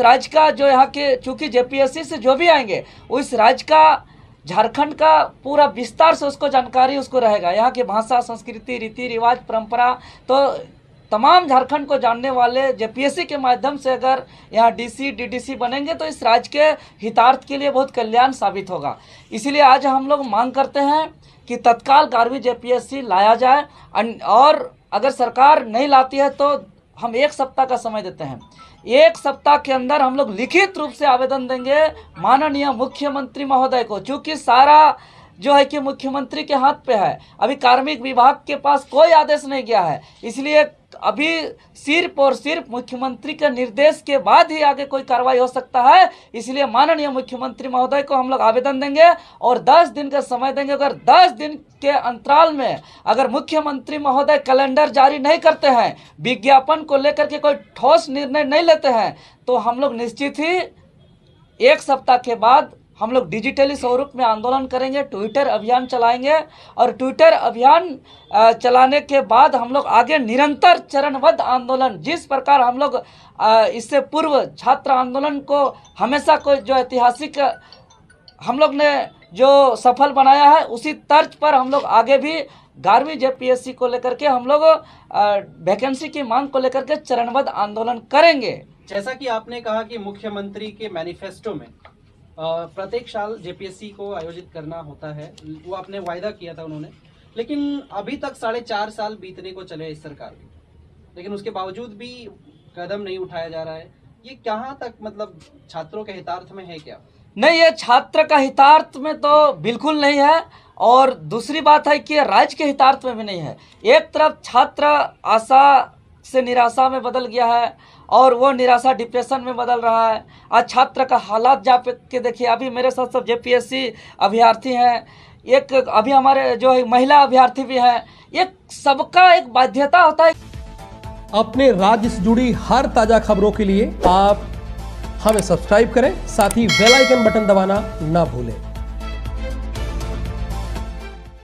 राज्य का जो यहाँ के चूंकि जेपीएससी से जो भी आएंगे उस राज्य का झारखंड का पूरा विस्तार से उसको जानकारी उसको रहेगा यहाँ की भाषा संस्कृति रीति रिवाज परंपरा तो तमाम झारखंड को जानने वाले जेपीएससी के माध्यम से अगर यहाँ डीसी डीडीसी बनेंगे तो इस राज्य के हितार्थ के लिए बहुत कल्याण साबित होगा इसीलिए आज हम लोग मांग करते हैं कि तत्काल गारवी जेपीएससी लाया जाए और अगर सरकार नहीं लाती है तो हम एक सप्ताह का समय देते हैं एक सप्ताह के अंदर हम लोग लिखित रूप से आवेदन देंगे माननीय मुख्यमंत्री महोदय को चूंकि सारा जो है कि मुख्यमंत्री के हाथ पे है अभी कार्मिक विभाग के पास कोई आदेश नहीं गया है इसलिए तो अभी सिर्फ और सिर्फ मुख्यमंत्री के निर्देश के बाद ही आगे कोई कार्रवाई हो सकता है इसलिए माननीय मुख्यमंत्री महोदय को हम लोग आवेदन देंगे और 10 दिन का समय देंगे अगर 10 दिन के अंतराल में अगर मुख्यमंत्री महोदय कैलेंडर जारी नहीं करते हैं विज्ञापन को लेकर के कोई ठोस निर्णय नहीं लेते हैं तो हम लोग निश्चित ही एक सप्ताह के बाद हम लोग डिजिटली स्वरूप में आंदोलन करेंगे ट्विटर अभियान चलाएंगे और ट्विटर अभियान चलाने के बाद हम लोग आगे निरंतर चरणबद्ध आंदोलन जिस प्रकार हम लोग इससे पूर्व छात्र आंदोलन को हमेशा को जो ऐतिहासिक हम लोग ने जो सफल बनाया है उसी तर्ज पर हम लोग आगे भी ग्यारहवीं जे को लेकर के हम लोग वैकेंसी की मांग को लेकर के चरणबद्ध आंदोलन करेंगे जैसा कि आपने कहा कि मुख्यमंत्री के मैनिफेस्टो में प्रत्येक साल जेपीएससी को आयोजित करना होता है वो आपने वायदा किया था उन्होंने लेकिन अभी तक साढ़े चार साल बीतने को चले इस सरकार के लेकिन उसके बावजूद भी कदम नहीं उठाया जा रहा है ये कहाँ तक मतलब छात्रों के हितार्थ में है क्या नहीं ये छात्र का हितार्थ में तो बिल्कुल नहीं है और दूसरी बात है कि राज्य के हितार्थ में भी नहीं है एक तरफ छात्र आशा से निराशा में बदल गया है और वो निराशा डिप्रेशन में बदल रहा है आज छात्र का हालात जा के देखिए अभी मेरे साथ सब जे अभ्यर्थी हैं एक अभी हमारे जो है महिला अभ्यर्थी भी हैं एक सबका एक बाध्यता होता है अपने राज्य से जुड़ी हर ताजा खबरों के लिए आप हमें सब्सक्राइब करें साथ ही बेलाइकन बटन दबाना ना भूलें